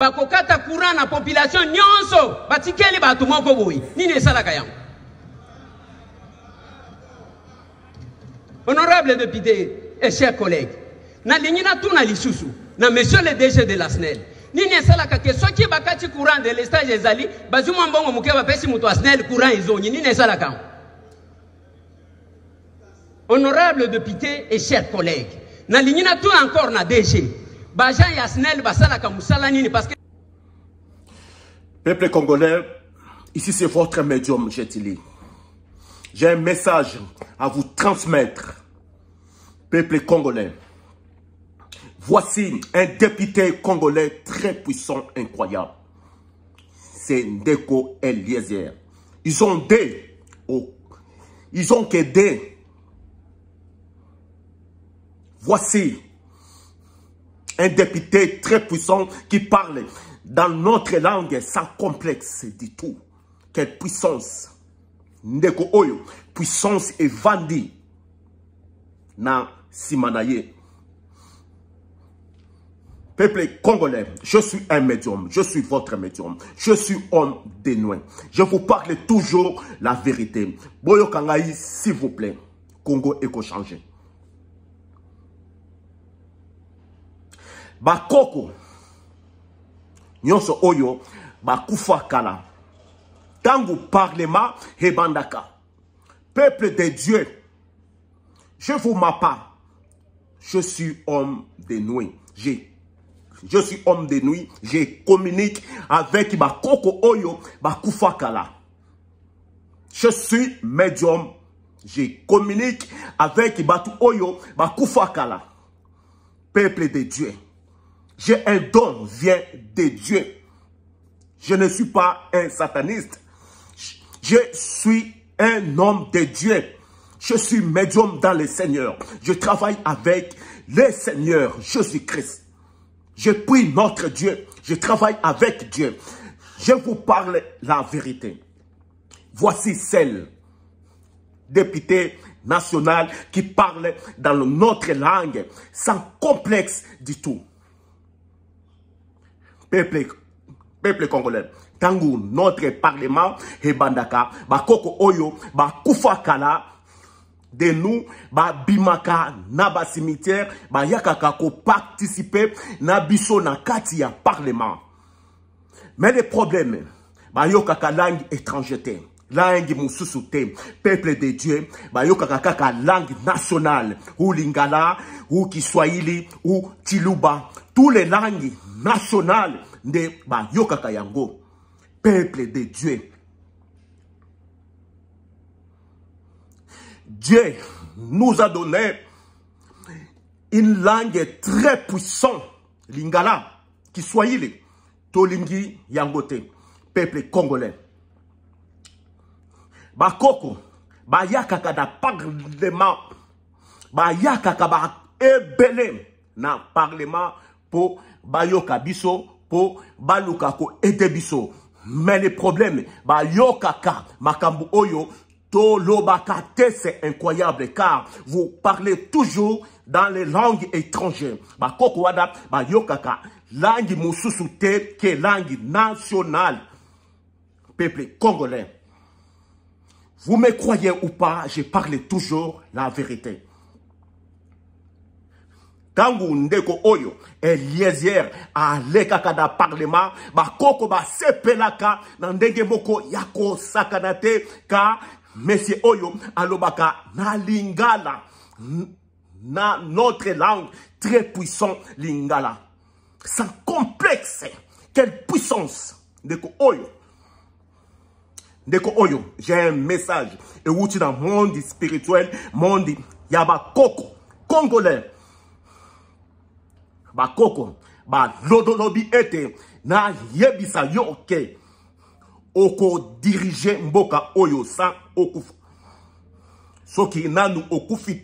bakokata courant population nyonso batikeli bato moko nini salaka yango honorable député et chers collègues lisusu na monsieur le dg de SNEL nini salaka ke soki bakati courant de lestage ezali bazwi mwa mbongo moke muto moto SNEL courant un nini salaka honorable député et chers collègues nalingi tout encore na dg nini parce Peuple congolais, ici c'est votre médium, Jetili. J'ai un message à vous transmettre. Peuple congolais, voici un député congolais très puissant, incroyable. C'est Ndeko Eliezer. Ils ont des oh, ils ont des Voici un député très puissant qui parle dans notre langue sans complexe du tout. Quelle puissance! Ndeko Oyo, puissance et vandi na Peuple congolais, je suis un médium, je suis votre médium, je suis homme dénoué. Je vous parle toujours la vérité. Boyo Kangaï, s'il vous plaît, Congo éco-changé. bakoko nyonso oyo bakufa kala ma parlement hebandaka peuple de dieu je vous pas je suis homme de nuit j'ai je suis homme de nuit je communique avec bakoko oyo bakufa kala je suis médium je communique avec batu oyo bakufa kala peuple de dieu j'ai un don, vient de Dieu. Je ne suis pas un sataniste. Je suis un homme de Dieu. Je suis médium dans le Seigneur. Je travaille avec le Seigneur Jésus-Christ. Je prie notre Dieu. Je travaille avec Dieu. Je vous parle la vérité. Voici celle, députée nationale, qui parle dans notre langue, sans complexe du tout peuple peuple congolais Tango, notre parlement ebandaka bakoko oyo bakufaka kala de nous bimaka na cimetière... bayakaka participer, na biso na parlement mais le problème bayokaka langue étrangère langue peuple de dieu bayokaka kaka langue nationale ou lingala ou kiswahili ou tiluba tous les langues national de bayokaka yango peuple de dieu dieu nous a donné une langue très puissante lingala qui le tolingi Yangote, peuple congolais bakoko bayaka na parlement ba ebele na parlement po bayoka biso po baluka ete biso mais le problème bayokaka makambo oyo to te c'est incroyable car vous parlez toujours dans les langues étrangères wada bayokaka langue mususu te que langue nationale peuple congolais vous me croyez ou pas je parle toujours la vérité ntango ndeko oyo eliezer alekaka na parlema bakoko basepelaka na ndenge moko ya kosakana te ka mesie oyo alobaka na lingala na notre langue très puissant lingala sans complexe quelle puissance ndeko oyo ndeko oyo j'ai un message Et ewuti na monde spirituel monde yaba koko, congolais bakoko lobi ete na yebisa yo oko dirije mboka oyo sa So soki nanu okufi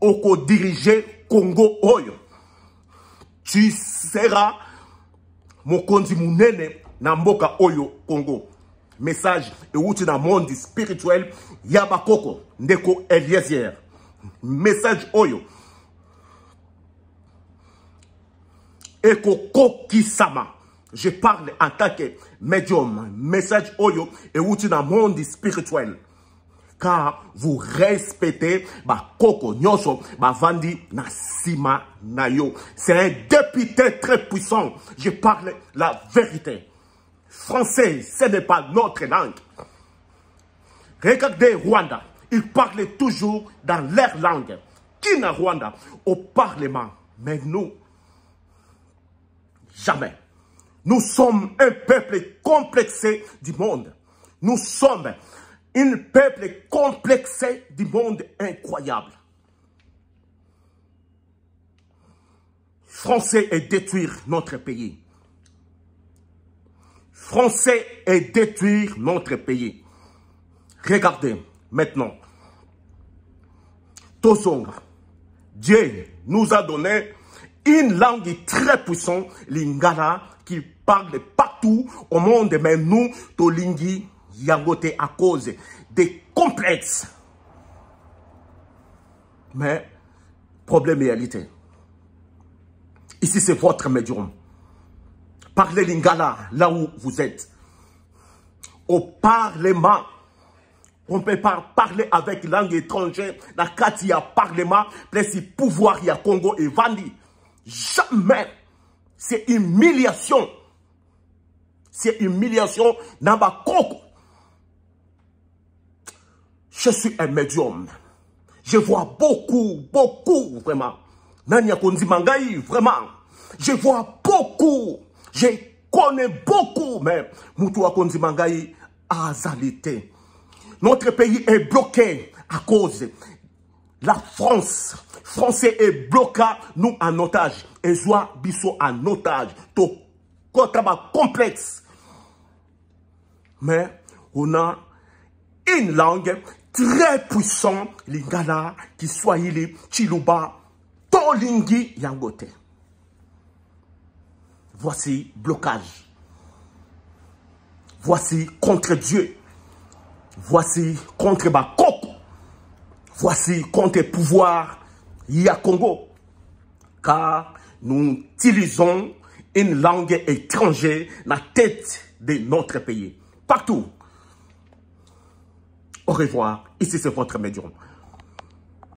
oko dirije congo oyo tu sera mokondi mounene na mboka oyo congo message outi na monde spirituel ya n'eko ndeko message oyo ekoko sama je parle en tant que médium message oyo dans le monde spirituel car vous respectez ma bavandi na sima Nayo. c'est un député très puissant je parle la vérité français ce n'est pas notre langue regardez rwanda ils parlent toujours dans leur langue qui na rwanda au parlement mais nous Jamais. Nous sommes un peuple complexé du monde. Nous sommes un peuple complexé du monde incroyable. Français et détruire notre pays. Français et détruire notre pays. Regardez maintenant. Tosonga, Dieu nous a donné une langue très puissante, lingala, qui parle partout au monde, mais nous, Tolingi, Yangote, à cause des complexes. Mais, problème réalité. Ici, c'est votre médium. Parlez lingala là où vous êtes. Au parlement, on peut pas parler avec langue étrangère. La où y a parlement, le pouvoir, il y a Congo et Vandi. Jamais. C'est humiliation. C'est humiliation dans ma coco. Je suis un médium. Je vois beaucoup, beaucoup, vraiment. vraiment. Je vois beaucoup. Je connais beaucoup, mais Moutoua Kondi à Notre pays est bloqué à cause la France, français est bloqué. nous en otage. Et soit biso en otage. tout est complexe. Mais on a une langue très puissante, lingala, là. chiluba, tolingi, yangote. Voici blocage. Voici contre Dieu. Voici contre ma Voici contre pouvoir y a Congo. Car nous utilisons une langue étrangère la tête de notre pays. Partout. Au revoir. Ici, c'est votre médium.